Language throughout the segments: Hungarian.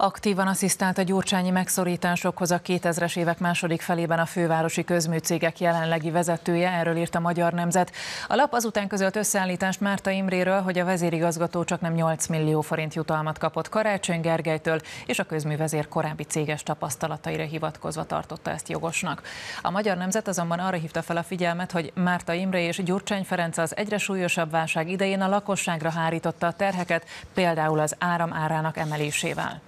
Aktívan asszisztált a gyurcsányi megszorításokhoz a 2000-es évek második felében a fővárosi közműcégek jelenlegi vezetője, erről írt a Magyar Nemzet. A lap azután közölt összeállítást Márta Imréről, hogy a vezérigazgató csak nem 8 millió forint jutalmat kapott Karácsony Gergelytől, és a közművezér korábbi céges tapasztalataira hivatkozva tartotta ezt jogosnak. A Magyar Nemzet azonban arra hívta fel a figyelmet, hogy Márta Imre és Gyurcsány Ferenc az egyre súlyosabb válság idején a lakosságra hárította a terheket, például az áram árának emelésével.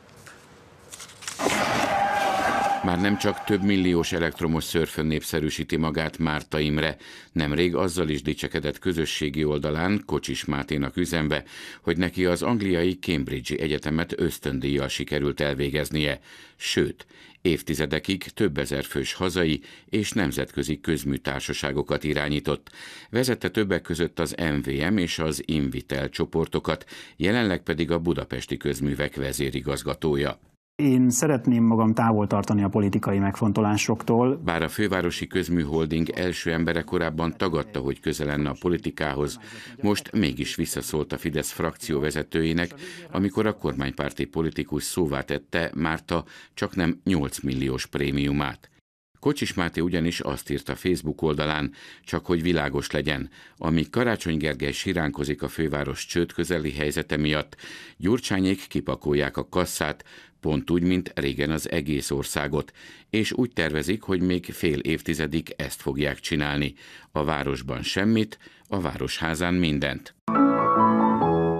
Már nem csak több milliós elektromos szörfön népszerűsíti magát Márta Imre, nemrég azzal is dicsekedett közösségi oldalán Kocsis Máténak üzembe, hogy neki az angliai cambridge egyetemet ösztöndíjjal sikerült elvégeznie, sőt, évtizedekig több ezer fős hazai és nemzetközi közműtársaságokat irányított. Vezette többek között az MVM és az Invitel csoportokat, jelenleg pedig a budapesti közművek vezérigazgatója. Én szeretném magam távol tartani a politikai megfontolásoktól. Bár a fővárosi közműholding első embere korábban tagadta, hogy közel lenne a politikához, most mégis visszaszólt a Fidesz frakció vezetőjének, amikor a kormánypárti politikus szóvá tette Márta csak nem 8 milliós prémiumát. Kocsis Máté ugyanis azt írta Facebook oldalán, csak hogy világos legyen, amíg Karácsony Gergely siránkozik a főváros csőd közeli helyzete miatt, Gyurcsányék kipakolják a kasszát, pont úgy, mint régen az egész országot, és úgy tervezik, hogy még fél évtizedig ezt fogják csinálni. A városban semmit, a városházán mindent.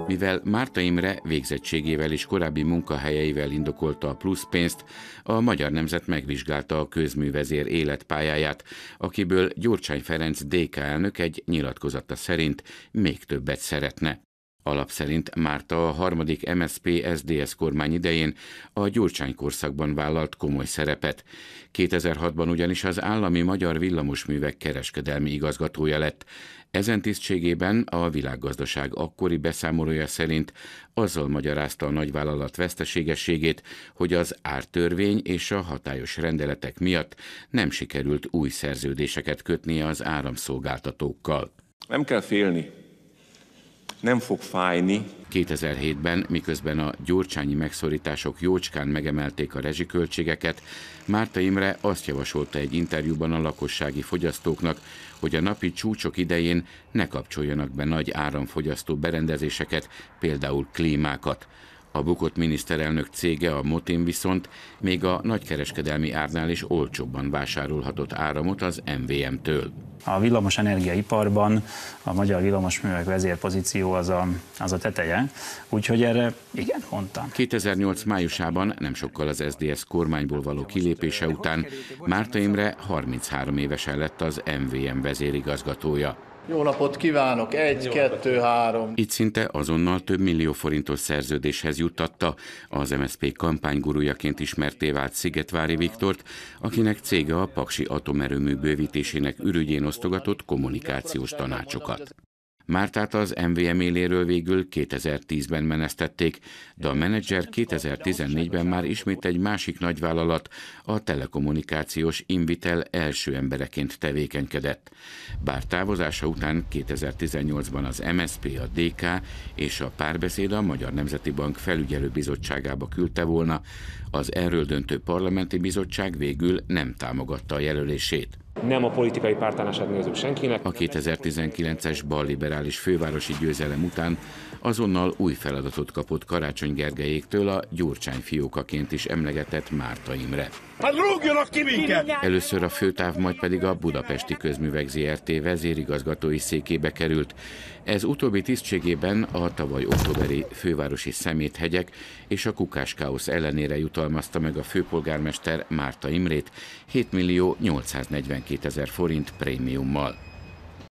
Mivel Márta Imre végzettségével és korábbi munkahelyeivel indokolta a pluszpénzt, a Magyar Nemzet megvizsgálta a közművezér életpályáját, akiből Gyurcsány Ferenc DK elnök egy nyilatkozata szerint még többet szeretne. Alap szerint Márta a harmadik MSP SDS kormány idején a Gyurcsány korszakban vállalt komoly szerepet. 2006-ban ugyanis az állami magyar villamosművek kereskedelmi igazgatója lett. Ezen tisztségében a világgazdaság akkori beszámolója szerint azzal magyarázta a nagyvállalat veszteségességét, hogy az ártörvény és a hatályos rendeletek miatt nem sikerült új szerződéseket kötnie az áramszolgáltatókkal. Nem kell félni nem fog fájni. 2007-ben, miközben a gyurcsányi megszorítások jócskán megemelték a rezsiköltségeket, Márta Imre azt javasolta egy interjúban a lakossági fogyasztóknak, hogy a napi csúcsok idején ne kapcsoljanak be nagy áramfogyasztó berendezéseket, például klímákat. A bukott miniszterelnök cége, a Motin viszont még a nagykereskedelmi árnál is olcsóbban vásárolhatott áramot az MVM-től. A villamos energiaiparban a magyar művek vezérpozíció az a, az a teteje, úgyhogy erre igen mondtam. 2008 májusában, nem sokkal az SDS kormányból való kilépése után Márta Imre 33 évesen lett az MVM vezérigazgatója. Jó napot kívánok! Egy, Jó kettő, napot. három. Itt szinte azonnal több millió forintos szerződéshez juttatta az MSZP kampánygurujaként ismerté vált Szigetvári Viktort, akinek cége a Paksi atomerőmű bővítésének ürügyén osztogatott kommunikációs tanácsokat. Mártát az MVM éléről végül 2010-ben menesztették, de a menedzser 2014-ben már ismét egy másik nagyvállalat, a telekommunikációs Invitel első embereként tevékenykedett. Bár távozása után 2018-ban az MSP, a DK és a párbeszéd a Magyar Nemzeti Bank felügyelőbizottságába küldte volna, az erről döntő parlamenti bizottság végül nem támogatta a jelölését nem a politikai pártállását nézünk senkinek. A 2019-es balliberális fővárosi győzelem után azonnal új feladatot kapott Karácsony Gergelyéktől a Gyurcsány fiókaként is emlegetett Márta Imre. Hát ki minket! Először a főtáv, majd pedig a Budapesti Közművek ZRT vezérigazgatói székébe került. Ez utóbbi tisztségében a tavaly októberi fővárosi szeméthegyek és a kukás káosz ellenére jutalmazta meg a főpolgármester Márta Imrét 7 millió 842 2000 forint prémiummal.